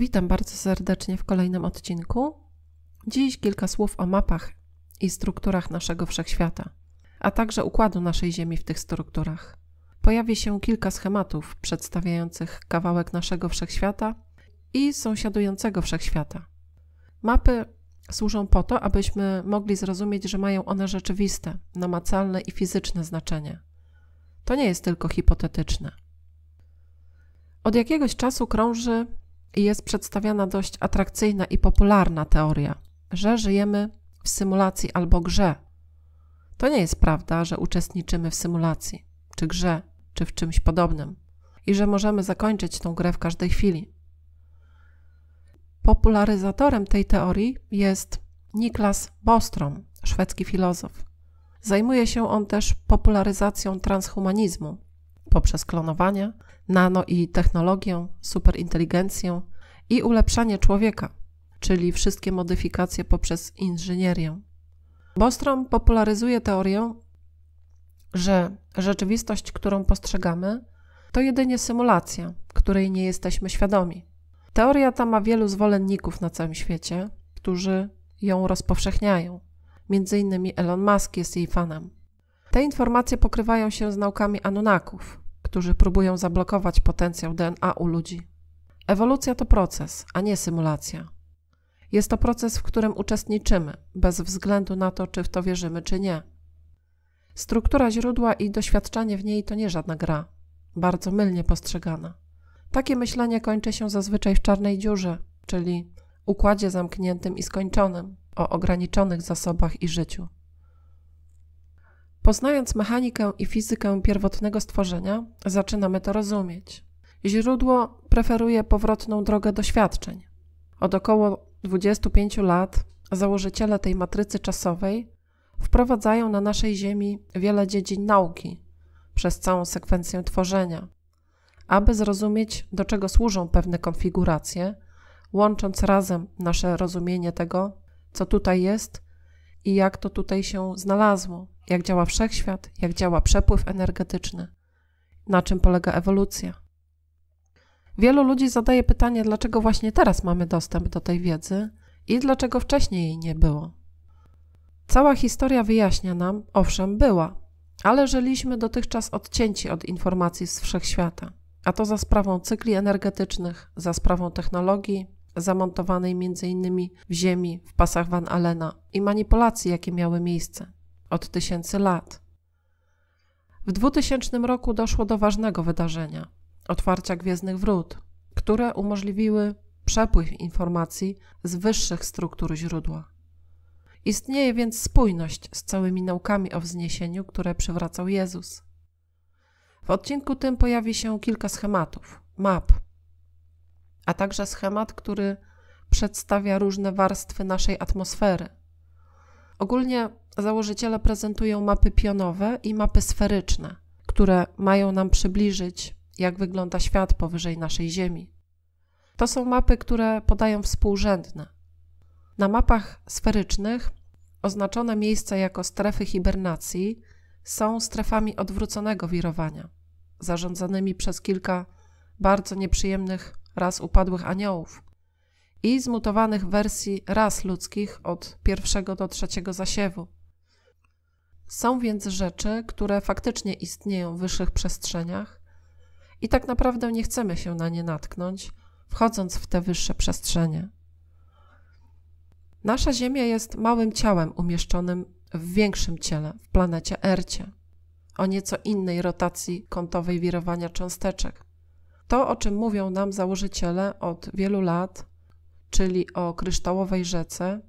Witam bardzo serdecznie w kolejnym odcinku. Dziś kilka słów o mapach i strukturach naszego wszechświata, a także układu naszej Ziemi w tych strukturach. Pojawi się kilka schematów przedstawiających kawałek naszego wszechświata i sąsiadującego wszechświata. Mapy służą po to, abyśmy mogli zrozumieć, że mają one rzeczywiste, namacalne i fizyczne znaczenie. To nie jest tylko hipotetyczne. Od jakiegoś czasu krąży jest przedstawiana dość atrakcyjna i popularna teoria, że żyjemy w symulacji albo grze. To nie jest prawda, że uczestniczymy w symulacji, czy grze, czy w czymś podobnym i że możemy zakończyć tą grę w każdej chwili. Popularyzatorem tej teorii jest Niklas Bostrom, szwedzki filozof. Zajmuje się on też popularyzacją transhumanizmu, poprzez klonowanie, nano i technologię, superinteligencję i ulepszanie człowieka, czyli wszystkie modyfikacje poprzez inżynierię. Bostrom popularyzuje teorię, że rzeczywistość, którą postrzegamy, to jedynie symulacja, której nie jesteśmy świadomi. Teoria ta ma wielu zwolenników na całym świecie, którzy ją rozpowszechniają. Między innymi Elon Musk jest jej fanem. Te informacje pokrywają się z naukami Anunnaków, którzy próbują zablokować potencjał DNA u ludzi. Ewolucja to proces, a nie symulacja. Jest to proces, w którym uczestniczymy, bez względu na to, czy w to wierzymy, czy nie. Struktura źródła i doświadczanie w niej to nie żadna gra, bardzo mylnie postrzegana. Takie myślenie kończy się zazwyczaj w czarnej dziurze, czyli układzie zamkniętym i skończonym, o ograniczonych zasobach i życiu. Poznając mechanikę i fizykę pierwotnego stworzenia, zaczynamy to rozumieć. Źródło preferuje powrotną drogę doświadczeń. Od około 25 lat założyciele tej matrycy czasowej wprowadzają na naszej Ziemi wiele dziedzin nauki przez całą sekwencję tworzenia, aby zrozumieć, do czego służą pewne konfiguracje, łącząc razem nasze rozumienie tego, co tutaj jest i jak to tutaj się znalazło jak działa wszechświat, jak działa przepływ energetyczny, na czym polega ewolucja. Wielu ludzi zadaje pytanie, dlaczego właśnie teraz mamy dostęp do tej wiedzy i dlaczego wcześniej jej nie było. Cała historia wyjaśnia nam, owszem, była, ale żyliśmy dotychczas odcięci od informacji z wszechświata, a to za sprawą cykli energetycznych, za sprawą technologii, zamontowanej m.in. w ziemi, w pasach Van Allena i manipulacji, jakie miały miejsce od tysięcy lat. W 2000 roku doszło do ważnego wydarzenia otwarcia Gwiezdnych Wrót, które umożliwiły przepływ informacji z wyższych struktur źródła. Istnieje więc spójność z całymi naukami o wzniesieniu, które przywracał Jezus. W odcinku tym pojawi się kilka schematów, map, a także schemat, który przedstawia różne warstwy naszej atmosfery. Ogólnie założyciele prezentują mapy pionowe i mapy sferyczne, które mają nam przybliżyć, jak wygląda świat powyżej naszej Ziemi. To są mapy, które podają współrzędne. Na mapach sferycznych oznaczone miejsca jako strefy hibernacji są strefami odwróconego wirowania, zarządzanymi przez kilka bardzo nieprzyjemnych raz upadłych aniołów i zmutowanych wersji ras ludzkich od pierwszego do trzeciego zasiewu. Są więc rzeczy, które faktycznie istnieją w wyższych przestrzeniach i tak naprawdę nie chcemy się na nie natknąć, wchodząc w te wyższe przestrzenie. Nasza Ziemia jest małym ciałem umieszczonym w większym ciele, w planecie Ercie, o nieco innej rotacji kątowej wirowania cząsteczek. To, o czym mówią nam założyciele od wielu lat, czyli o kryształowej rzece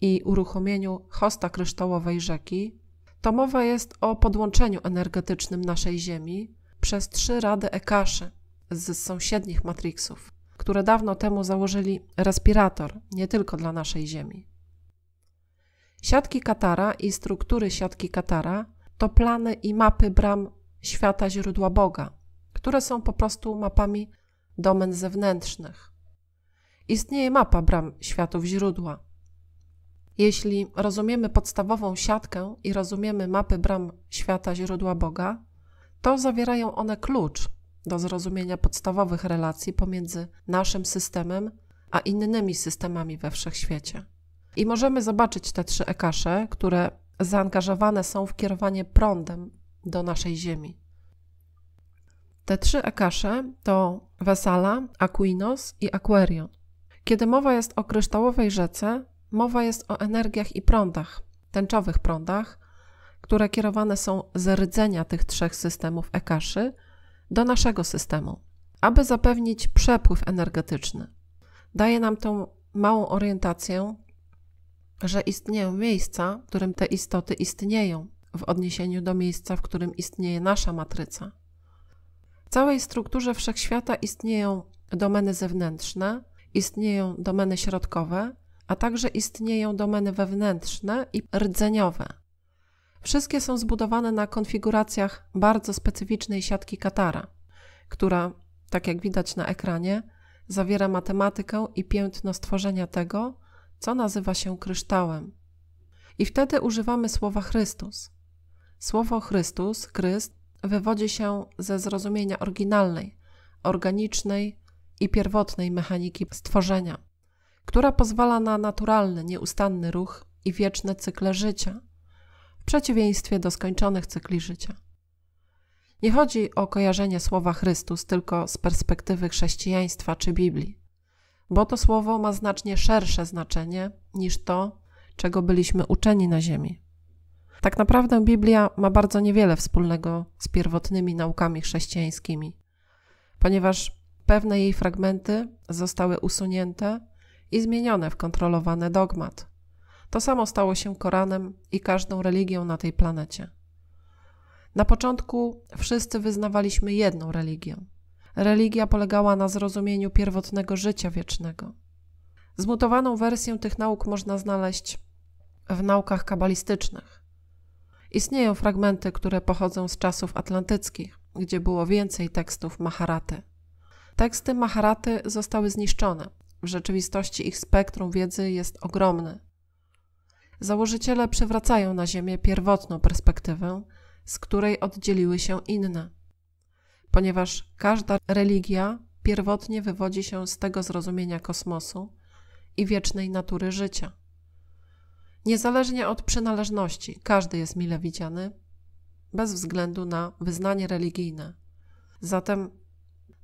i uruchomieniu hosta kryształowej rzeki, to mowa jest o podłączeniu energetycznym naszej Ziemi przez trzy rady Ekaszy z sąsiednich Matrixów, które dawno temu założyli respirator nie tylko dla naszej Ziemi. Siatki Katara i struktury siatki Katara to plany i mapy bram świata źródła Boga, które są po prostu mapami domen zewnętrznych. Istnieje mapa bram światów źródła, jeśli rozumiemy podstawową siatkę i rozumiemy mapy bram świata źródła Boga, to zawierają one klucz do zrozumienia podstawowych relacji pomiędzy naszym systemem a innymi systemami we wszechświecie. I możemy zobaczyć te trzy ekasze, które zaangażowane są w kierowanie prądem do naszej Ziemi. Te trzy ekasze to Wesala, Aquinos i Aquarion. Kiedy mowa jest o kryształowej rzece, Mowa jest o energiach i prądach, tęczowych prądach, które kierowane są z rdzenia tych trzech systemów Ekaszy do naszego systemu, aby zapewnić przepływ energetyczny. Daje nam tą małą orientację, że istnieją miejsca, w którym te istoty istnieją, w odniesieniu do miejsca, w którym istnieje nasza matryca. W całej strukturze wszechświata istnieją domeny zewnętrzne, istnieją domeny środkowe a także istnieją domeny wewnętrzne i rdzeniowe. Wszystkie są zbudowane na konfiguracjach bardzo specyficznej siatki Katara, która, tak jak widać na ekranie, zawiera matematykę i piętno stworzenia tego, co nazywa się kryształem. I wtedy używamy słowa Chrystus. Słowo Chrystus, Chryst, wywodzi się ze zrozumienia oryginalnej, organicznej i pierwotnej mechaniki stworzenia która pozwala na naturalny, nieustanny ruch i wieczne cykle życia, w przeciwieństwie do skończonych cykli życia. Nie chodzi o kojarzenie słowa Chrystus tylko z perspektywy chrześcijaństwa czy Biblii, bo to słowo ma znacznie szersze znaczenie niż to, czego byliśmy uczeni na Ziemi. Tak naprawdę Biblia ma bardzo niewiele wspólnego z pierwotnymi naukami chrześcijańskimi, ponieważ pewne jej fragmenty zostały usunięte i zmienione w kontrolowany dogmat. To samo stało się Koranem i każdą religią na tej planecie. Na początku wszyscy wyznawaliśmy jedną religię. Religia polegała na zrozumieniu pierwotnego życia wiecznego. Zmutowaną wersję tych nauk można znaleźć w naukach kabalistycznych. Istnieją fragmenty, które pochodzą z czasów atlantyckich, gdzie było więcej tekstów Maharaty. Teksty Maharaty zostały zniszczone, w rzeczywistości ich spektrum wiedzy jest ogromne. Założyciele przywracają na Ziemię pierwotną perspektywę, z której oddzieliły się inne, ponieważ każda religia pierwotnie wywodzi się z tego zrozumienia kosmosu i wiecznej natury życia. Niezależnie od przynależności, każdy jest mile widziany, bez względu na wyznanie religijne. Zatem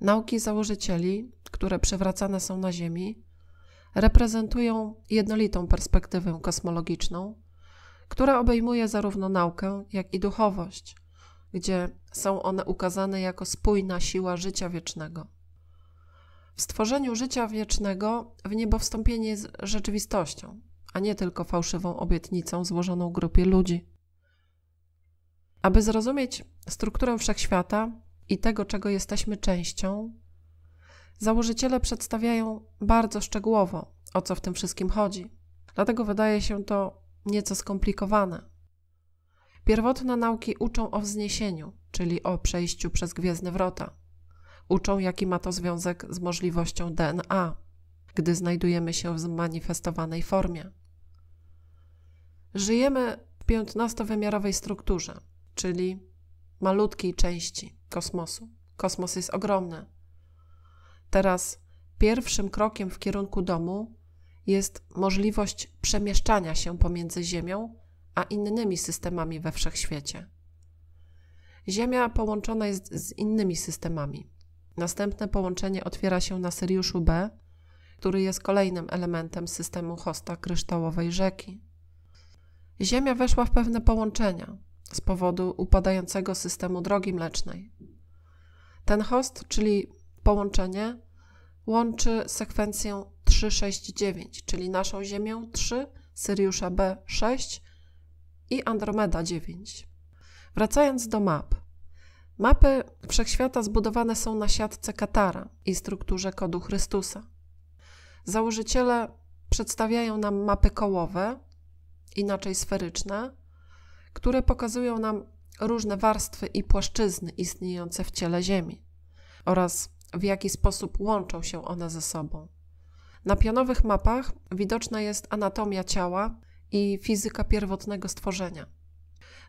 Nauki założycieli, które przewracane są na Ziemi, reprezentują jednolitą perspektywę kosmologiczną, która obejmuje zarówno naukę, jak i duchowość, gdzie są one ukazane jako spójna siła życia wiecznego. W stworzeniu życia wiecznego w niebo wstąpienie jest rzeczywistością, a nie tylko fałszywą obietnicą złożoną grupie ludzi. Aby zrozumieć strukturę wszechświata, i tego, czego jesteśmy częścią, założyciele przedstawiają bardzo szczegółowo, o co w tym wszystkim chodzi. Dlatego wydaje się to nieco skomplikowane. Pierwotne nauki uczą o wzniesieniu, czyli o przejściu przez gwiezdne wrota. Uczą, jaki ma to związek z możliwością DNA, gdy znajdujemy się w zmanifestowanej formie. Żyjemy w piętnastowymiarowej strukturze, czyli malutkiej części kosmosu. Kosmos jest ogromny. Teraz pierwszym krokiem w kierunku domu jest możliwość przemieszczania się pomiędzy Ziemią a innymi systemami we wszechświecie. Ziemia połączona jest z innymi systemami. Następne połączenie otwiera się na Syriuszu B, który jest kolejnym elementem systemu hosta kryształowej rzeki. Ziemia weszła w pewne połączenia, z powodu upadającego systemu drogi mlecznej. Ten host, czyli połączenie, łączy sekwencję 369, czyli naszą Ziemię 3, Syriusza B 6 i Andromeda 9. Wracając do map. Mapy wszechświata zbudowane są na siatce Katara i strukturze kodu Chrystusa. Założyciele przedstawiają nam mapy kołowe, inaczej sferyczne, które pokazują nam różne warstwy i płaszczyzny istniejące w ciele Ziemi oraz w jaki sposób łączą się one ze sobą. Na pionowych mapach widoczna jest anatomia ciała i fizyka pierwotnego stworzenia.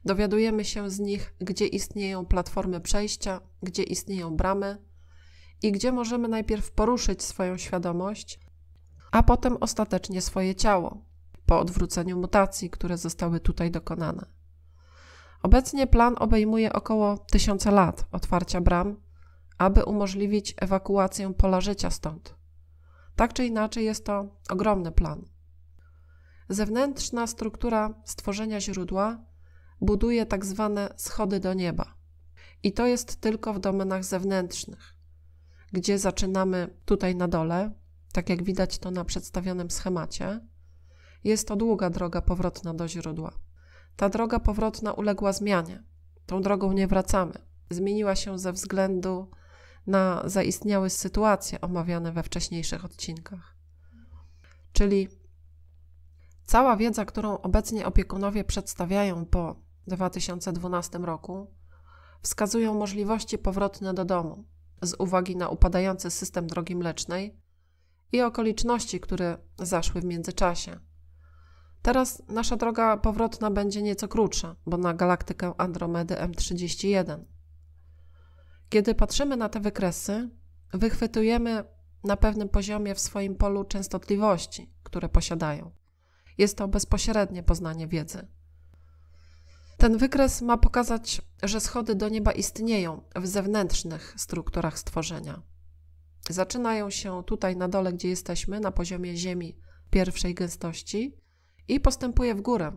Dowiadujemy się z nich, gdzie istnieją platformy przejścia, gdzie istnieją bramy i gdzie możemy najpierw poruszyć swoją świadomość, a potem ostatecznie swoje ciało po odwróceniu mutacji, które zostały tutaj dokonane. Obecnie plan obejmuje około 1000 lat otwarcia bram, aby umożliwić ewakuację pola życia stąd. Tak czy inaczej, jest to ogromny plan. Zewnętrzna struktura stworzenia źródła buduje tak zwane schody do nieba. I to jest tylko w domenach zewnętrznych, gdzie zaczynamy tutaj na dole, tak jak widać to na przedstawionym schemacie. Jest to długa droga powrotna do źródła. Ta droga powrotna uległa zmianie. Tą drogą nie wracamy. Zmieniła się ze względu na zaistniałe sytuacje omawiane we wcześniejszych odcinkach. Czyli cała wiedza, którą obecnie opiekunowie przedstawiają po 2012 roku, wskazują możliwości powrotne do domu z uwagi na upadający system drogi mlecznej i okoliczności, które zaszły w międzyczasie. Teraz nasza droga powrotna będzie nieco krótsza, bo na galaktykę Andromedy M31. Kiedy patrzymy na te wykresy, wychwytujemy na pewnym poziomie w swoim polu częstotliwości, które posiadają. Jest to bezpośrednie poznanie wiedzy. Ten wykres ma pokazać, że schody do nieba istnieją w zewnętrznych strukturach stworzenia. Zaczynają się tutaj na dole, gdzie jesteśmy, na poziomie Ziemi pierwszej gęstości i postępuje w górę.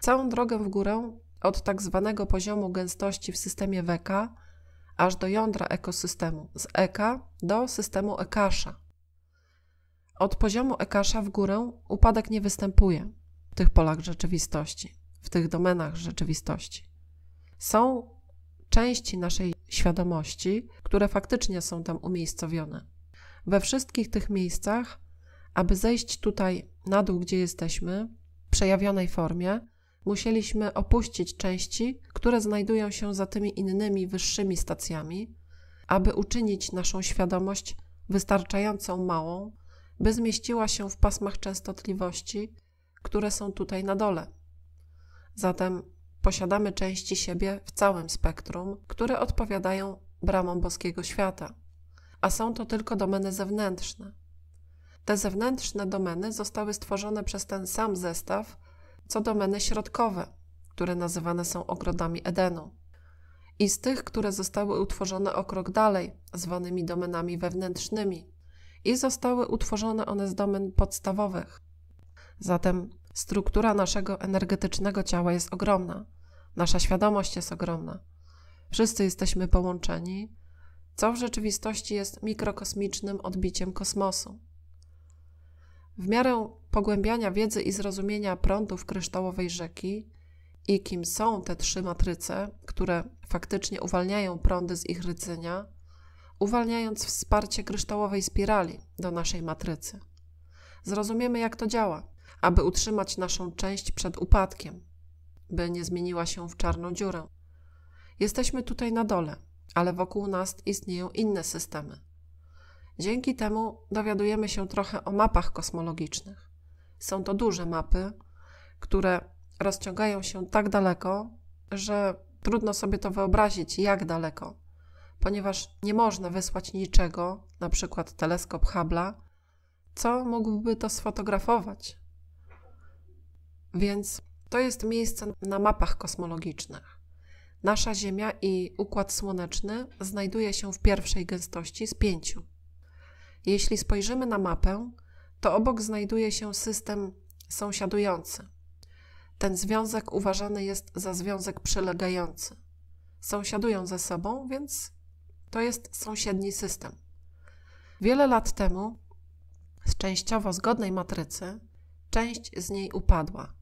Całą drogę w górę od tak zwanego poziomu gęstości w systemie Weka aż do jądra ekosystemu, z Eka do systemu Ekasza. Od poziomu Ekasza w górę upadek nie występuje w tych polach rzeczywistości, w tych domenach rzeczywistości. Są części naszej świadomości, które faktycznie są tam umiejscowione. We wszystkich tych miejscach, aby zejść tutaj na dół, gdzie jesteśmy, w przejawionej formie, musieliśmy opuścić części, które znajdują się za tymi innymi wyższymi stacjami, aby uczynić naszą świadomość wystarczająco małą, by zmieściła się w pasmach częstotliwości, które są tutaj na dole. Zatem posiadamy części siebie w całym spektrum, które odpowiadają bramom boskiego świata, a są to tylko domeny zewnętrzne. Te zewnętrzne domeny zostały stworzone przez ten sam zestaw, co domeny środkowe, które nazywane są ogrodami Edenu. I z tych, które zostały utworzone o krok dalej, zwanymi domenami wewnętrznymi, i zostały utworzone one z domen podstawowych. Zatem struktura naszego energetycznego ciała jest ogromna, nasza świadomość jest ogromna. Wszyscy jesteśmy połączeni, co w rzeczywistości jest mikrokosmicznym odbiciem kosmosu. W miarę pogłębiania wiedzy i zrozumienia prądów kryształowej rzeki i kim są te trzy matryce, które faktycznie uwalniają prądy z ich rdzenia, uwalniając wsparcie kryształowej spirali do naszej matrycy. Zrozumiemy, jak to działa, aby utrzymać naszą część przed upadkiem, by nie zmieniła się w czarną dziurę. Jesteśmy tutaj na dole, ale wokół nas istnieją inne systemy. Dzięki temu dowiadujemy się trochę o mapach kosmologicznych. Są to duże mapy, które rozciągają się tak daleko, że trudno sobie to wyobrazić, jak daleko, ponieważ nie można wysłać niczego, na przykład teleskop Hubble'a, co mógłby to sfotografować. Więc to jest miejsce na mapach kosmologicznych. Nasza Ziemia i Układ Słoneczny znajduje się w pierwszej gęstości z pięciu. Jeśli spojrzymy na mapę, to obok znajduje się system sąsiadujący. Ten związek uważany jest za związek przylegający. Sąsiadują ze sobą, więc to jest sąsiedni system. Wiele lat temu z częściowo zgodnej matrycy część z niej upadła.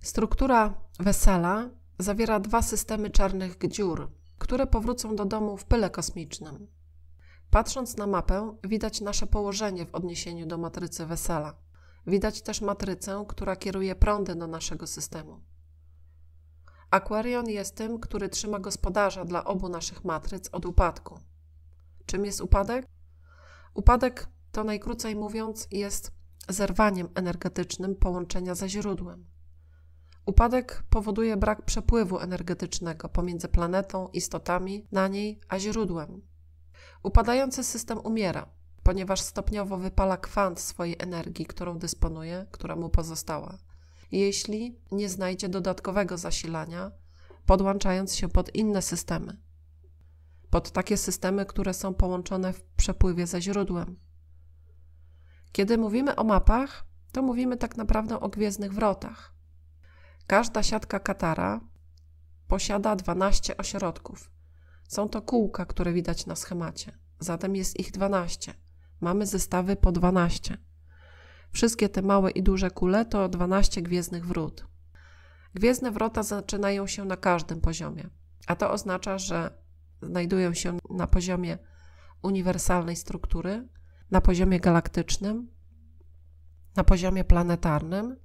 Struktura wesela zawiera dwa systemy czarnych dziur, które powrócą do domu w pyle kosmicznym. Patrząc na mapę, widać nasze położenie w odniesieniu do matrycy Wesela. Widać też matrycę, która kieruje prądy do naszego systemu. Akwarion jest tym, który trzyma gospodarza dla obu naszych matryc od upadku. Czym jest upadek? Upadek to najkrócej mówiąc jest zerwaniem energetycznym połączenia ze źródłem. Upadek powoduje brak przepływu energetycznego pomiędzy planetą, istotami na niej, a źródłem, Upadający system umiera, ponieważ stopniowo wypala kwant swojej energii, którą dysponuje, która mu pozostała, jeśli nie znajdzie dodatkowego zasilania, podłączając się pod inne systemy. Pod takie systemy, które są połączone w przepływie ze źródłem. Kiedy mówimy o mapach, to mówimy tak naprawdę o gwiezdnych wrotach. Każda siatka Katara posiada 12 ośrodków, są to kółka, które widać na schemacie. Zatem jest ich 12. Mamy zestawy po 12. Wszystkie te małe i duże kule to 12 gwiezdnych wrót. Gwiezdne wrota zaczynają się na każdym poziomie, a to oznacza, że znajdują się na poziomie uniwersalnej struktury, na poziomie galaktycznym, na poziomie planetarnym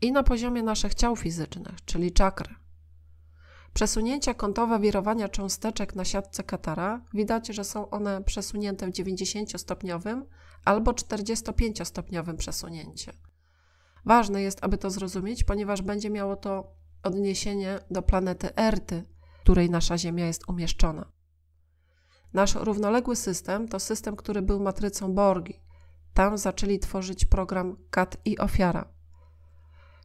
i na poziomie naszych ciał fizycznych, czyli czakry. Przesunięcia kątowe wirowania cząsteczek na siatce Katara widać, że są one przesunięte w 90-stopniowym albo 45-stopniowym przesunięcie. Ważne jest, aby to zrozumieć, ponieważ będzie miało to odniesienie do planety Erty, której nasza Ziemia jest umieszczona. Nasz równoległy system to system, który był matrycą Borgi. Tam zaczęli tworzyć program Kat i Ofiara.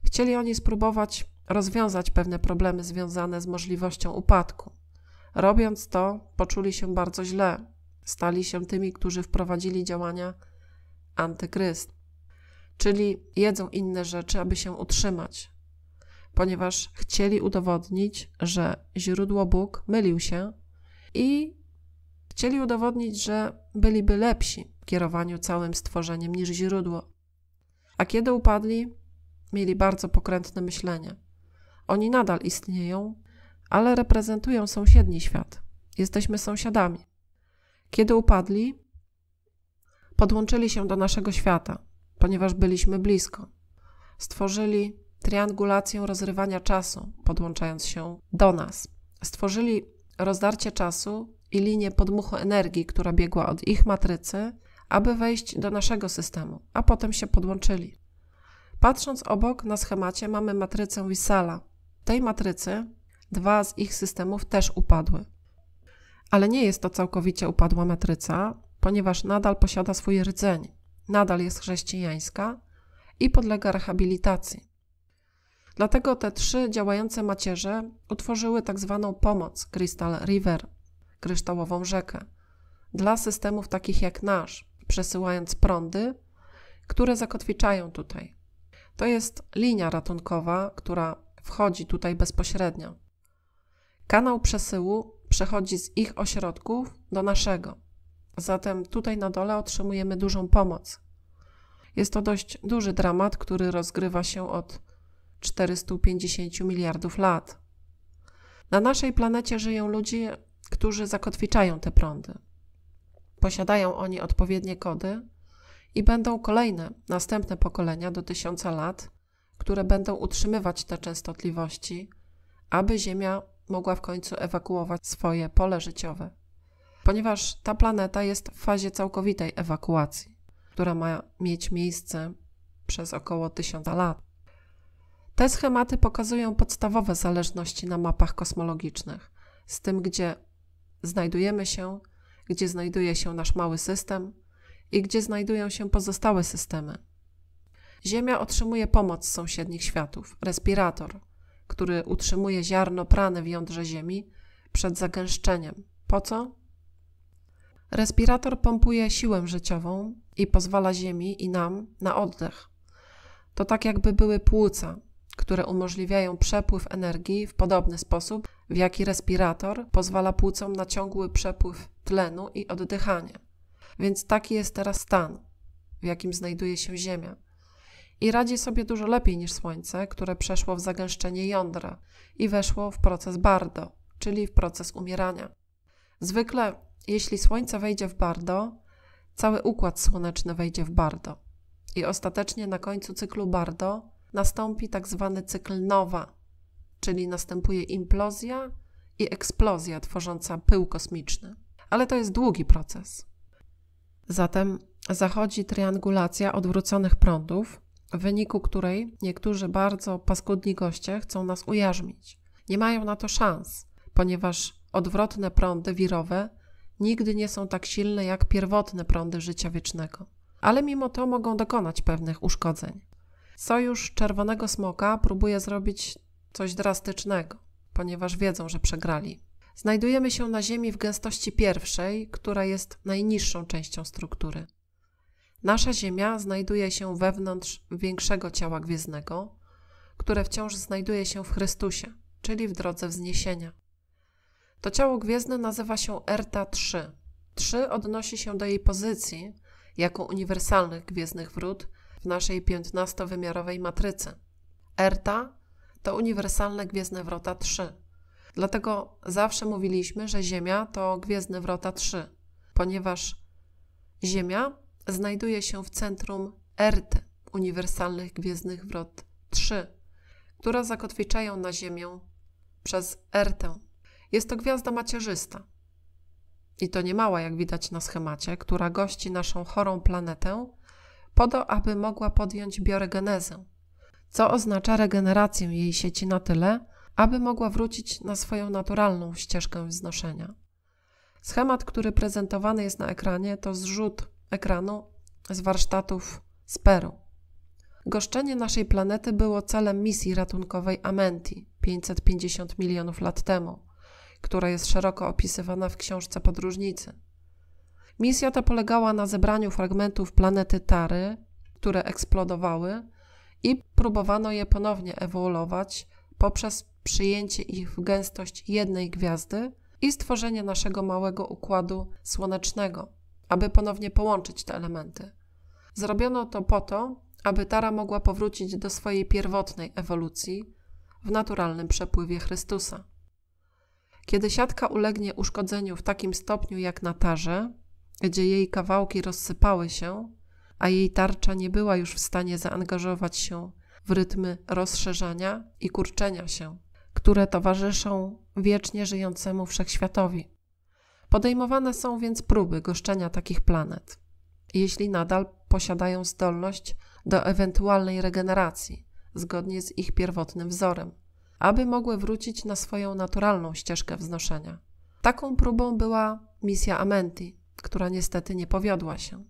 Chcieli oni spróbować rozwiązać pewne problemy związane z możliwością upadku. Robiąc to, poczuli się bardzo źle. Stali się tymi, którzy wprowadzili działania antykryst, czyli jedzą inne rzeczy, aby się utrzymać, ponieważ chcieli udowodnić, że źródło Bóg mylił się i chcieli udowodnić, że byliby lepsi w kierowaniu całym stworzeniem niż źródło. A kiedy upadli, mieli bardzo pokrętne myślenie. Oni nadal istnieją, ale reprezentują sąsiedni świat. Jesteśmy sąsiadami. Kiedy upadli, podłączyli się do naszego świata, ponieważ byliśmy blisko. Stworzyli triangulację rozrywania czasu, podłączając się do nas. Stworzyli rozdarcie czasu i linię podmuchu energii, która biegła od ich matrycy, aby wejść do naszego systemu, a potem się podłączyli. Patrząc obok na schemacie mamy matrycę Wisala, tej matrycy dwa z ich systemów też upadły. Ale nie jest to całkowicie upadła matryca, ponieważ nadal posiada swój rdzeń, nadal jest chrześcijańska i podlega rehabilitacji. Dlatego te trzy działające macierze utworzyły tak zwaną pomoc Crystal River, kryształową rzekę, dla systemów takich jak nasz, przesyłając prądy, które zakotwiczają tutaj. To jest linia ratunkowa, która wchodzi tutaj bezpośrednio. Kanał przesyłu przechodzi z ich ośrodków do naszego. Zatem tutaj na dole otrzymujemy dużą pomoc. Jest to dość duży dramat, który rozgrywa się od 450 miliardów lat. Na naszej planecie żyją ludzie, którzy zakotwiczają te prądy. Posiadają oni odpowiednie kody i będą kolejne, następne pokolenia do tysiąca lat które będą utrzymywać te częstotliwości, aby Ziemia mogła w końcu ewakuować swoje pole życiowe. Ponieważ ta planeta jest w fazie całkowitej ewakuacji, która ma mieć miejsce przez około tysiąca lat. Te schematy pokazują podstawowe zależności na mapach kosmologicznych, z tym, gdzie znajdujemy się, gdzie znajduje się nasz mały system i gdzie znajdują się pozostałe systemy. Ziemia otrzymuje pomoc z sąsiednich światów, respirator, który utrzymuje ziarno prane w jądrze Ziemi przed zagęszczeniem. Po co? Respirator pompuje siłę życiową i pozwala Ziemi i nam na oddech. To tak jakby były płuca, które umożliwiają przepływ energii w podobny sposób, w jaki respirator pozwala płucom na ciągły przepływ tlenu i oddychanie. Więc taki jest teraz stan, w jakim znajduje się Ziemia i radzi sobie dużo lepiej niż słońce, które przeszło w zagęszczenie jądra i weszło w proces bardo, czyli w proces umierania. Zwykle, jeśli słońce wejdzie w bardo, cały układ słoneczny wejdzie w bardo i ostatecznie na końcu cyklu bardo nastąpi tak zwany cykl nowa, czyli następuje implozja i eksplozja tworząca pył kosmiczny. Ale to jest długi proces. Zatem zachodzi triangulacja odwróconych prądów, w wyniku której niektórzy bardzo paskudni goście chcą nas ujarzmić. Nie mają na to szans, ponieważ odwrotne prądy wirowe nigdy nie są tak silne jak pierwotne prądy życia wiecznego, ale mimo to mogą dokonać pewnych uszkodzeń. Sojusz Czerwonego Smoka próbuje zrobić coś drastycznego, ponieważ wiedzą, że przegrali. Znajdujemy się na Ziemi w gęstości pierwszej, która jest najniższą częścią struktury. Nasza Ziemia znajduje się wewnątrz większego ciała gwiezdnego, które wciąż znajduje się w Chrystusie, czyli w drodze wzniesienia. To ciało gwiezdne nazywa się Erta 3. 3 odnosi się do jej pozycji jako uniwersalnych gwiezdnych wrót w naszej 15-wymiarowej matrycy. Erta to uniwersalne gwiezdne wrota 3. Dlatego zawsze mówiliśmy, że Ziemia to gwiezdne wrota 3, ponieważ Ziemia znajduje się w centrum ERT Uniwersalnych Gwiezdnych Wrot 3, które zakotwiczają na Ziemię przez ERTę. Jest to gwiazda macierzysta. I to nie mała, jak widać na schemacie, która gości naszą chorą planetę po to, aby mogła podjąć bioregenezę, co oznacza regenerację jej sieci na tyle, aby mogła wrócić na swoją naturalną ścieżkę wznoszenia. Schemat, który prezentowany jest na ekranie, to zrzut ekranu z warsztatów z Peru. Goszczenie naszej planety było celem misji ratunkowej Amenti 550 milionów lat temu, która jest szeroko opisywana w książce podróżnicy. Misja ta polegała na zebraniu fragmentów planety Tary, które eksplodowały, i próbowano je ponownie ewoluować poprzez przyjęcie ich w gęstość jednej gwiazdy i stworzenie naszego małego układu słonecznego aby ponownie połączyć te elementy. Zrobiono to po to, aby Tara mogła powrócić do swojej pierwotnej ewolucji w naturalnym przepływie Chrystusa. Kiedy siatka ulegnie uszkodzeniu w takim stopniu jak na tarze, gdzie jej kawałki rozsypały się, a jej tarcza nie była już w stanie zaangażować się w rytmy rozszerzania i kurczenia się, które towarzyszą wiecznie żyjącemu wszechświatowi. Podejmowane są więc próby goszczenia takich planet, jeśli nadal posiadają zdolność do ewentualnej regeneracji, zgodnie z ich pierwotnym wzorem, aby mogły wrócić na swoją naturalną ścieżkę wznoszenia. Taką próbą była misja Amenti, która niestety nie powiodła się.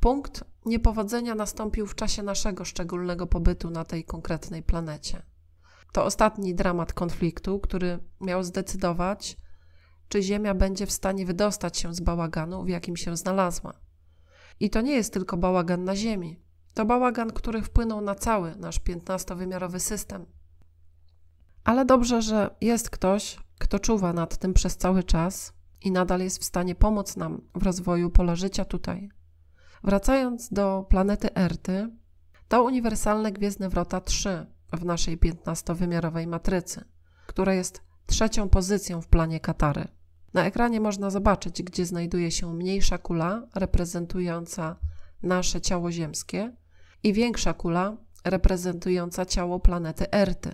Punkt niepowodzenia nastąpił w czasie naszego szczególnego pobytu na tej konkretnej planecie. To ostatni dramat konfliktu, który miał zdecydować czy Ziemia będzie w stanie wydostać się z bałaganu, w jakim się znalazła. I to nie jest tylko bałagan na Ziemi. To bałagan, który wpłynął na cały nasz piętnastowymiarowy wymiarowy system. Ale dobrze, że jest ktoś, kto czuwa nad tym przez cały czas i nadal jest w stanie pomóc nam w rozwoju pola życia tutaj. Wracając do planety Erty, to uniwersalne Gwiezdne Wrota 3 w naszej piętnastowymiarowej wymiarowej matrycy, która jest trzecią pozycją w planie Katary. Na ekranie można zobaczyć, gdzie znajduje się mniejsza kula reprezentująca nasze ciało ziemskie i większa kula reprezentująca ciało planety Erty.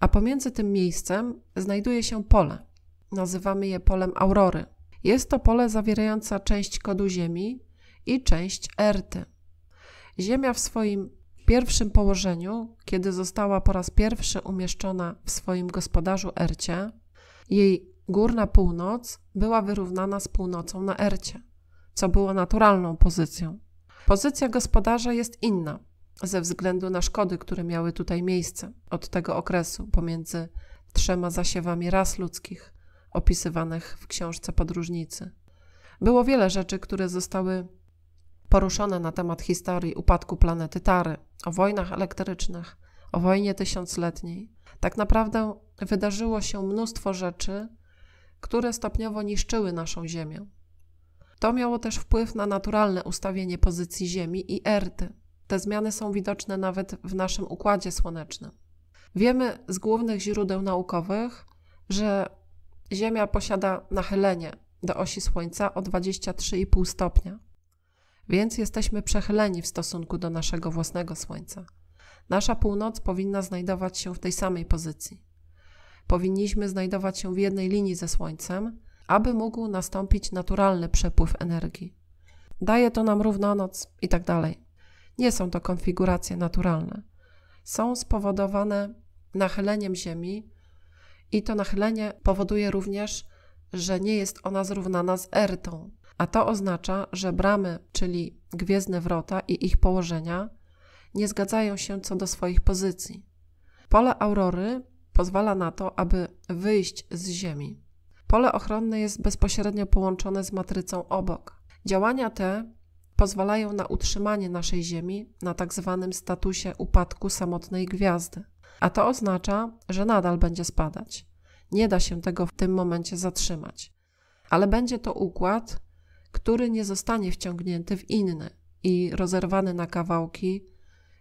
A pomiędzy tym miejscem znajduje się pole. Nazywamy je polem aurory. Jest to pole zawierające część kodu Ziemi i część Erty. Ziemia w swoim pierwszym położeniu, kiedy została po raz pierwszy umieszczona w swoim gospodarzu Ercie, jej Górna północ była wyrównana z północą na Ercie, co było naturalną pozycją. Pozycja gospodarza jest inna ze względu na szkody, które miały tutaj miejsce od tego okresu pomiędzy trzema zasiewami ras ludzkich opisywanych w książce podróżnicy. Było wiele rzeczy, które zostały poruszone na temat historii upadku planety Tary, o wojnach elektrycznych, o wojnie tysiącletniej. Tak naprawdę wydarzyło się mnóstwo rzeczy, które stopniowo niszczyły naszą Ziemię. To miało też wpływ na naturalne ustawienie pozycji Ziemi i Erty. Te zmiany są widoczne nawet w naszym układzie słonecznym. Wiemy z głównych źródeł naukowych, że Ziemia posiada nachylenie do osi Słońca o 23,5 stopnia, więc jesteśmy przechyleni w stosunku do naszego własnego Słońca. Nasza północ powinna znajdować się w tej samej pozycji powinniśmy znajdować się w jednej linii ze Słońcem, aby mógł nastąpić naturalny przepływ energii. Daje to nam równonoc i tak dalej. Nie są to konfiguracje naturalne. Są spowodowane nachyleniem Ziemi i to nachylenie powoduje również, że nie jest ona zrównana z Ertą, a to oznacza, że bramy, czyli gwiezdne wrota i ich położenia, nie zgadzają się co do swoich pozycji. Pole aurory pozwala na to, aby wyjść z Ziemi. Pole ochronne jest bezpośrednio połączone z matrycą obok. Działania te pozwalają na utrzymanie naszej Ziemi na tak zwanym statusie upadku samotnej gwiazdy, a to oznacza, że nadal będzie spadać. Nie da się tego w tym momencie zatrzymać, ale będzie to układ, który nie zostanie wciągnięty w inny i rozerwany na kawałki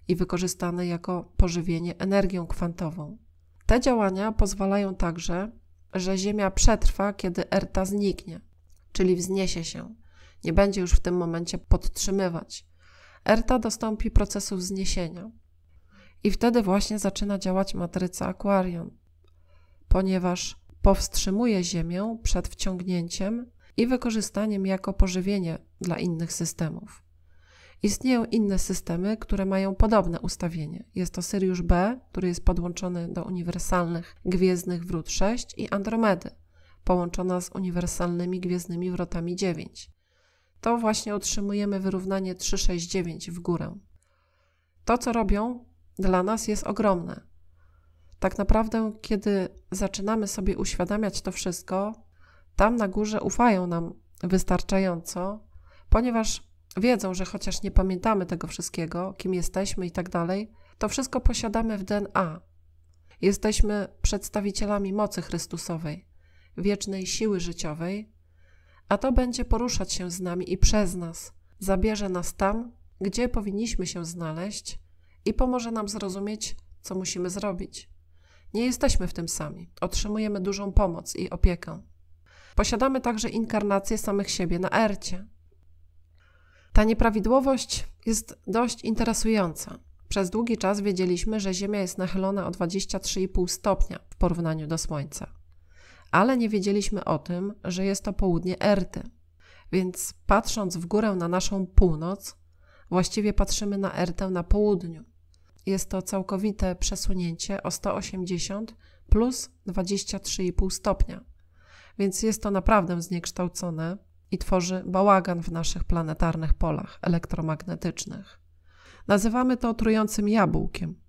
i wykorzystany jako pożywienie energią kwantową. Te działania pozwalają także, że Ziemia przetrwa, kiedy Erta zniknie, czyli wzniesie się. Nie będzie już w tym momencie podtrzymywać. Erta dostąpi procesu wzniesienia. I wtedy właśnie zaczyna działać matryca akwarium, ponieważ powstrzymuje Ziemię przed wciągnięciem i wykorzystaniem jako pożywienie dla innych systemów. Istnieją inne systemy, które mają podobne ustawienie. Jest to Sirius B, który jest podłączony do uniwersalnych gwiezdnych wrót 6 i Andromedy, połączona z uniwersalnymi gwiezdnymi wrotami 9. To właśnie otrzymujemy wyrównanie 369 w górę. To, co robią, dla nas jest ogromne. Tak naprawdę, kiedy zaczynamy sobie uświadamiać to wszystko, tam na górze ufają nam wystarczająco, ponieważ wiedzą, że chociaż nie pamiętamy tego wszystkiego, kim jesteśmy i tak dalej, to wszystko posiadamy w DNA. Jesteśmy przedstawicielami mocy Chrystusowej, wiecznej siły życiowej, a to będzie poruszać się z nami i przez nas, zabierze nas tam, gdzie powinniśmy się znaleźć i pomoże nam zrozumieć, co musimy zrobić. Nie jesteśmy w tym sami, otrzymujemy dużą pomoc i opiekę. Posiadamy także inkarnację samych siebie na ercie. Ta nieprawidłowość jest dość interesująca. Przez długi czas wiedzieliśmy, że Ziemia jest nachylona o 23,5 stopnia w porównaniu do Słońca. Ale nie wiedzieliśmy o tym, że jest to południe Erty. Więc patrząc w górę na naszą północ, właściwie patrzymy na Ertę na południu. Jest to całkowite przesunięcie o 180 plus 23,5 stopnia. Więc jest to naprawdę zniekształcone i tworzy bałagan w naszych planetarnych polach elektromagnetycznych. Nazywamy to trującym jabłkiem.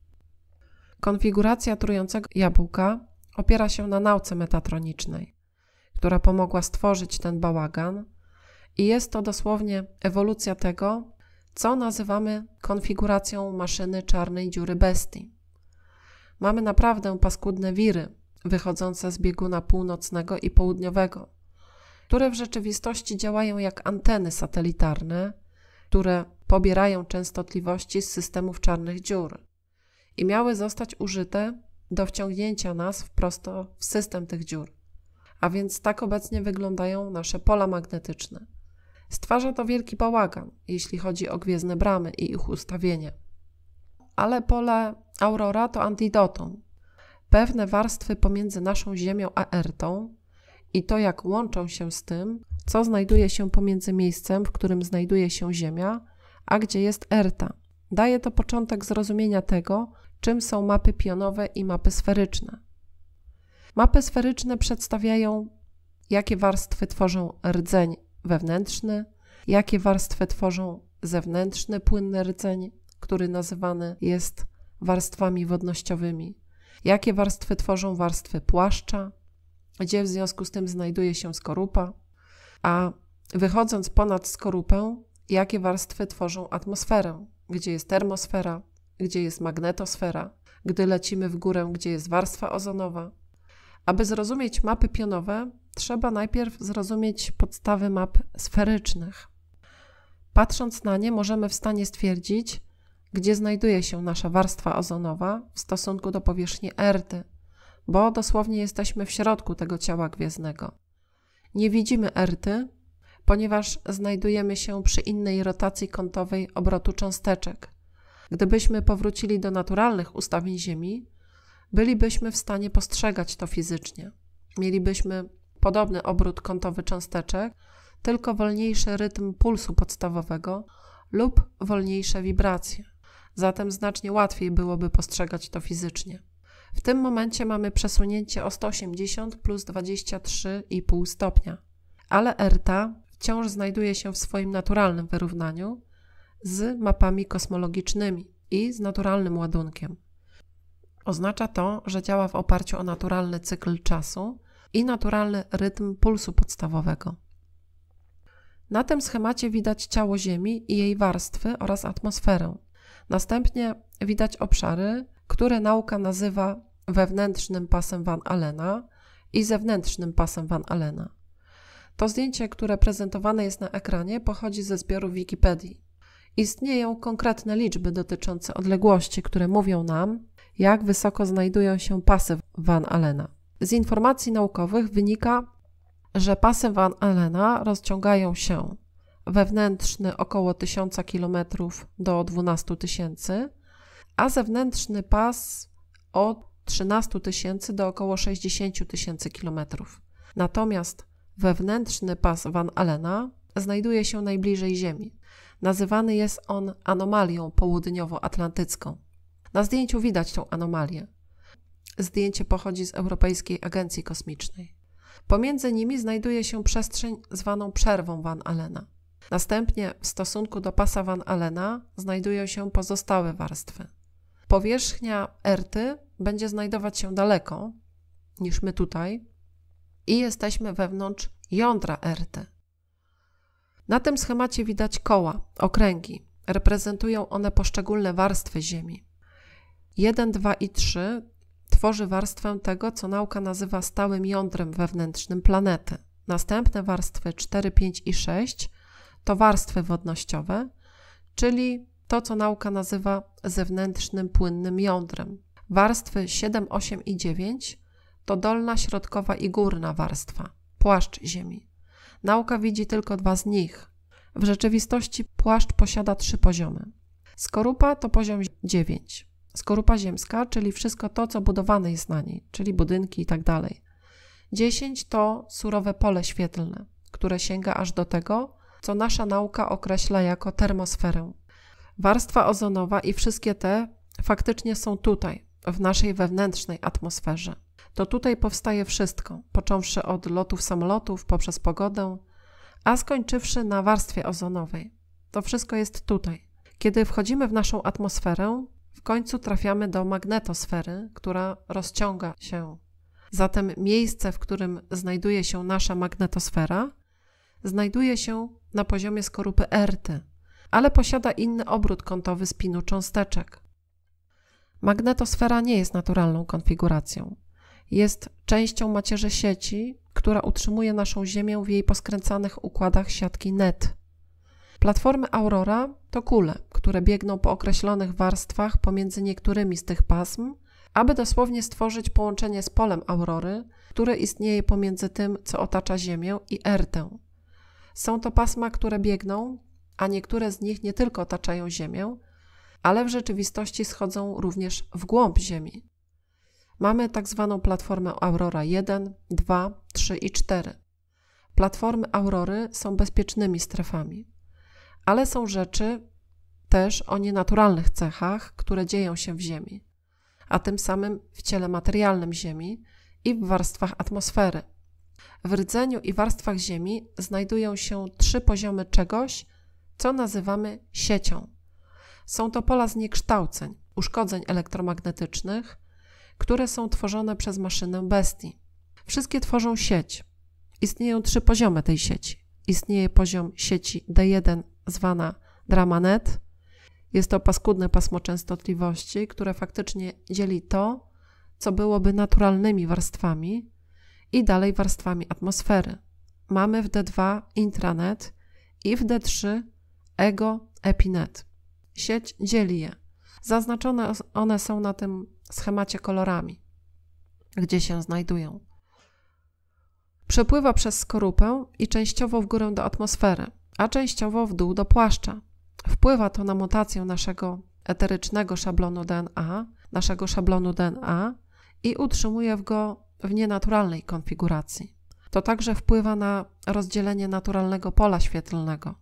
Konfiguracja trującego jabłka opiera się na nauce metatronicznej, która pomogła stworzyć ten bałagan i jest to dosłownie ewolucja tego, co nazywamy konfiguracją maszyny czarnej dziury bestii. Mamy naprawdę paskudne wiry wychodzące z bieguna północnego i południowego, które w rzeczywistości działają jak anteny satelitarne, które pobierają częstotliwości z systemów czarnych dziur i miały zostać użyte do wciągnięcia nas wprost w system tych dziur. A więc tak obecnie wyglądają nasze pola magnetyczne. Stwarza to wielki bałagan, jeśli chodzi o gwiezdne bramy i ich ustawienie. Ale pole Aurora to antidotum. Pewne warstwy pomiędzy naszą Ziemią a Ertą i to, jak łączą się z tym, co znajduje się pomiędzy miejscem, w którym znajduje się Ziemia, a gdzie jest Erta. Daje to początek zrozumienia tego, czym są mapy pionowe i mapy sferyczne. Mapy sferyczne przedstawiają, jakie warstwy tworzą rdzeń wewnętrzny, jakie warstwy tworzą zewnętrzny płynny rdzeń, który nazywany jest warstwami wodnościowymi, jakie warstwy tworzą warstwy płaszcza, gdzie w związku z tym znajduje się skorupa, a wychodząc ponad skorupę, jakie warstwy tworzą atmosferę, gdzie jest termosfera, gdzie jest magnetosfera, gdy lecimy w górę, gdzie jest warstwa ozonowa. Aby zrozumieć mapy pionowe, trzeba najpierw zrozumieć podstawy map sferycznych. Patrząc na nie, możemy w stanie stwierdzić, gdzie znajduje się nasza warstwa ozonowa w stosunku do powierzchni Erdy bo dosłownie jesteśmy w środku tego ciała gwiezdnego. Nie widzimy Erty, ponieważ znajdujemy się przy innej rotacji kątowej obrotu cząsteczek. Gdybyśmy powrócili do naturalnych ustawień Ziemi, bylibyśmy w stanie postrzegać to fizycznie. Mielibyśmy podobny obrót kątowy cząsteczek, tylko wolniejszy rytm pulsu podstawowego lub wolniejsze wibracje. Zatem znacznie łatwiej byłoby postrzegać to fizycznie. W tym momencie mamy przesunięcie o 180 plus 23,5 stopnia, ale RTA wciąż znajduje się w swoim naturalnym wyrównaniu z mapami kosmologicznymi i z naturalnym ładunkiem. Oznacza to, że działa w oparciu o naturalny cykl czasu i naturalny rytm pulsu podstawowego. Na tym schemacie widać ciało Ziemi i jej warstwy oraz atmosferę. Następnie widać obszary, które nauka nazywa wewnętrznym pasem Van Allena i zewnętrznym pasem Van Allena. To zdjęcie, które prezentowane jest na ekranie, pochodzi ze zbioru Wikipedii. Istnieją konkretne liczby dotyczące odległości, które mówią nam, jak wysoko znajdują się pasy Van Allena. Z informacji naukowych wynika, że pasy Van Allena rozciągają się wewnętrzny około 1000 km do 12 tysięcy, a zewnętrzny pas od 13 tysięcy do około 60 tysięcy kilometrów. Natomiast wewnętrzny pas Van Allena znajduje się najbliżej Ziemi. Nazywany jest on anomalią południowoatlantycką. Na zdjęciu widać tą anomalię. Zdjęcie pochodzi z Europejskiej Agencji Kosmicznej. Pomiędzy nimi znajduje się przestrzeń zwaną przerwą Van Allena. Następnie w stosunku do pasa Van Allena znajdują się pozostałe warstwy. Powierzchnia Erty będzie znajdować się daleko niż my tutaj i jesteśmy wewnątrz jądra RT. Na tym schemacie widać koła, okręgi. Reprezentują one poszczególne warstwy Ziemi. 1, 2 i 3 tworzy warstwę tego, co nauka nazywa stałym jądrem wewnętrznym planety. Następne warstwy 4, 5 i 6 to warstwy wodnościowe, czyli to, co nauka nazywa zewnętrznym płynnym jądrem. Warstwy 7, 8 i 9 to dolna, środkowa i górna warstwa, płaszcz Ziemi. Nauka widzi tylko dwa z nich. W rzeczywistości płaszcz posiada trzy poziomy. Skorupa to poziom 9. Skorupa ziemska, czyli wszystko to, co budowane jest na niej, czyli budynki i tak dalej. 10 to surowe pole świetlne, które sięga aż do tego, co nasza nauka określa jako termosferę. Warstwa ozonowa i wszystkie te faktycznie są tutaj, w naszej wewnętrznej atmosferze. To tutaj powstaje wszystko, począwszy od lotów samolotów, poprzez pogodę, a skończywszy na warstwie ozonowej. To wszystko jest tutaj. Kiedy wchodzimy w naszą atmosferę, w końcu trafiamy do magnetosfery, która rozciąga się. Zatem miejsce, w którym znajduje się nasza magnetosfera, znajduje się na poziomie skorupy RT, ale posiada inny obrót kątowy spinu cząsteczek. Magnetosfera nie jest naturalną konfiguracją. Jest częścią macierzy sieci, która utrzymuje naszą Ziemię w jej poskręcanych układach siatki net. Platformy Aurora to kule, które biegną po określonych warstwach pomiędzy niektórymi z tych pasm, aby dosłownie stworzyć połączenie z polem aurory, które istnieje pomiędzy tym, co otacza Ziemię i Ertę. Są to pasma, które biegną, a niektóre z nich nie tylko otaczają Ziemię, ale w rzeczywistości schodzą również w głąb Ziemi. Mamy tak zwaną platformę Aurora 1, 2, 3 i 4. Platformy Aurory są bezpiecznymi strefami, ale są rzeczy też o nienaturalnych cechach, które dzieją się w Ziemi, a tym samym w ciele materialnym Ziemi i w warstwach atmosfery. W rdzeniu i warstwach Ziemi znajdują się trzy poziomy czegoś, co nazywamy siecią. Są to pola zniekształceń, uszkodzeń elektromagnetycznych, które są tworzone przez maszynę bestii. Wszystkie tworzą sieć. Istnieją trzy poziomy tej sieci. Istnieje poziom sieci D1 zwana Dramanet. Jest to paskudne pasmo częstotliwości, które faktycznie dzieli to, co byłoby naturalnymi warstwami i dalej warstwami atmosfery. Mamy w D2 intranet i w D3 ego epinet sieć dzieli je. Zaznaczone one są na tym schemacie kolorami, gdzie się znajdują. Przepływa przez skorupę i częściowo w górę do atmosfery, a częściowo w dół do płaszcza. Wpływa to na mutację naszego eterycznego szablonu DNA, naszego szablonu DNA i utrzymuje go w nienaturalnej konfiguracji. To także wpływa na rozdzielenie naturalnego pola świetlnego.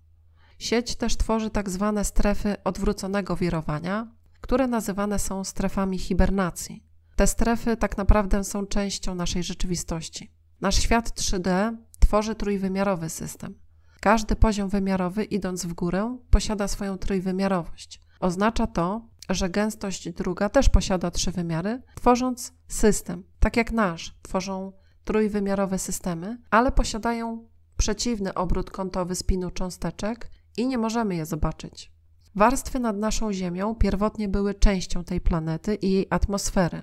Sieć też tworzy tak zwane strefy odwróconego wirowania, które nazywane są strefami hibernacji. Te strefy tak naprawdę są częścią naszej rzeczywistości. Nasz świat 3D tworzy trójwymiarowy system. Każdy poziom wymiarowy, idąc w górę, posiada swoją trójwymiarowość. Oznacza to, że gęstość druga też posiada trzy wymiary, tworząc system, tak jak nasz, tworzą trójwymiarowe systemy, ale posiadają przeciwny obrót kątowy spinu cząsteczek i nie możemy je zobaczyć. Warstwy nad naszą Ziemią pierwotnie były częścią tej planety i jej atmosfery,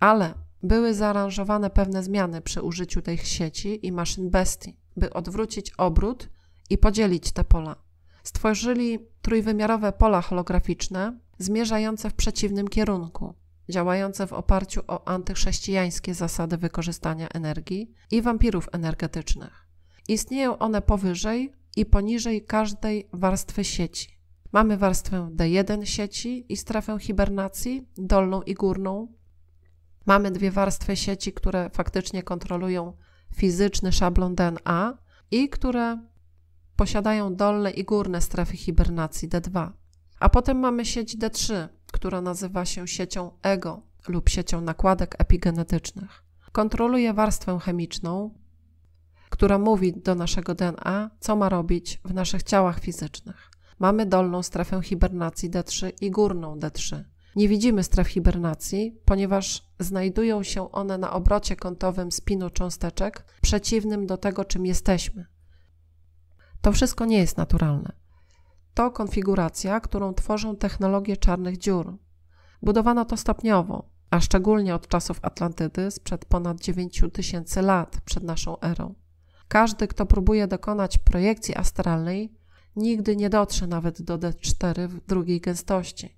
ale były zaaranżowane pewne zmiany przy użyciu tych sieci i maszyn bestii, by odwrócić obrót i podzielić te pola. Stworzyli trójwymiarowe pola holograficzne, zmierzające w przeciwnym kierunku, działające w oparciu o antychrześcijańskie zasady wykorzystania energii i wampirów energetycznych. Istnieją one powyżej i poniżej każdej warstwy sieci. Mamy warstwę D1 sieci i strefę hibernacji, dolną i górną. Mamy dwie warstwy sieci, które faktycznie kontrolują fizyczny szablon DNA i które posiadają dolne i górne strefy hibernacji D2. A potem mamy sieć D3, która nazywa się siecią EGO lub siecią nakładek epigenetycznych. Kontroluje warstwę chemiczną, która mówi do naszego DNA, co ma robić w naszych ciałach fizycznych. Mamy dolną strefę hibernacji D3 i górną D3. Nie widzimy stref hibernacji, ponieważ znajdują się one na obrocie kątowym spinu cząsteczek, przeciwnym do tego, czym jesteśmy. To wszystko nie jest naturalne. To konfiguracja, którą tworzą technologie czarnych dziur. Budowano to stopniowo, a szczególnie od czasów Atlantydy sprzed ponad 9000 lat przed naszą erą. Każdy, kto próbuje dokonać projekcji astralnej, nigdy nie dotrze nawet do D4 w drugiej gęstości.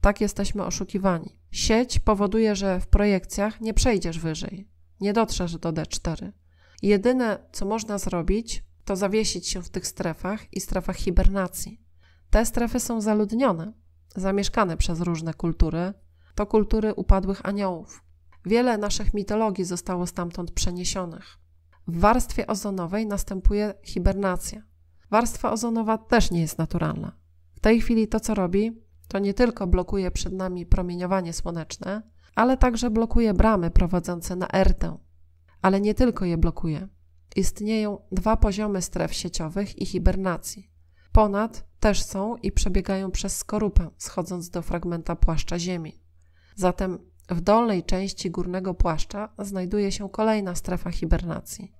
Tak jesteśmy oszukiwani. Sieć powoduje, że w projekcjach nie przejdziesz wyżej, nie dotrzesz do D4. Jedyne, co można zrobić, to zawiesić się w tych strefach i strefach hibernacji. Te strefy są zaludnione, zamieszkane przez różne kultury. To kultury upadłych aniołów. Wiele naszych mitologii zostało stamtąd przeniesionych w warstwie ozonowej następuje hibernacja. Warstwa ozonowa też nie jest naturalna. W tej chwili to, co robi, to nie tylko blokuje przed nami promieniowanie słoneczne, ale także blokuje bramy prowadzące na ertę. Ale nie tylko je blokuje. Istnieją dwa poziomy stref sieciowych i hibernacji. Ponad też są i przebiegają przez skorupę, schodząc do fragmenta płaszcza Ziemi. Zatem w dolnej części górnego płaszcza znajduje się kolejna strefa hibernacji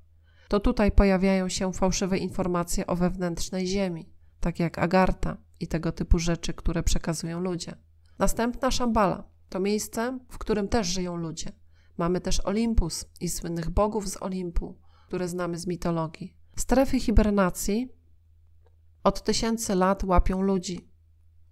to tutaj pojawiają się fałszywe informacje o wewnętrznej ziemi, tak jak agarta i tego typu rzeczy, które przekazują ludzie. Następna Szambala to miejsce, w którym też żyją ludzie. Mamy też Olympus i słynnych bogów z Olimpu, które znamy z mitologii. Strefy hibernacji od tysięcy lat łapią ludzi,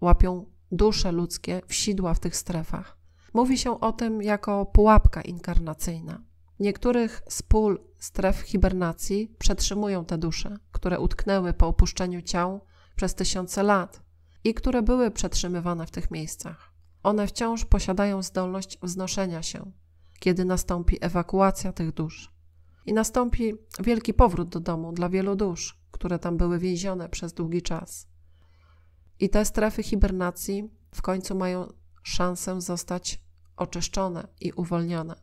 łapią dusze ludzkie w sidła w tych strefach. Mówi się o tym jako pułapka inkarnacyjna. Niektórych z pól stref hibernacji przetrzymują te dusze, które utknęły po opuszczeniu ciał przez tysiące lat i które były przetrzymywane w tych miejscach. One wciąż posiadają zdolność wznoszenia się, kiedy nastąpi ewakuacja tych dusz. I nastąpi wielki powrót do domu dla wielu dusz, które tam były więzione przez długi czas. I te strefy hibernacji w końcu mają szansę zostać oczyszczone i uwolnione.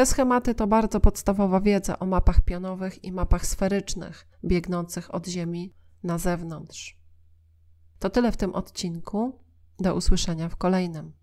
Te schematy to bardzo podstawowa wiedza o mapach pionowych i mapach sferycznych, biegnących od Ziemi na zewnątrz. To tyle w tym odcinku. Do usłyszenia w kolejnym.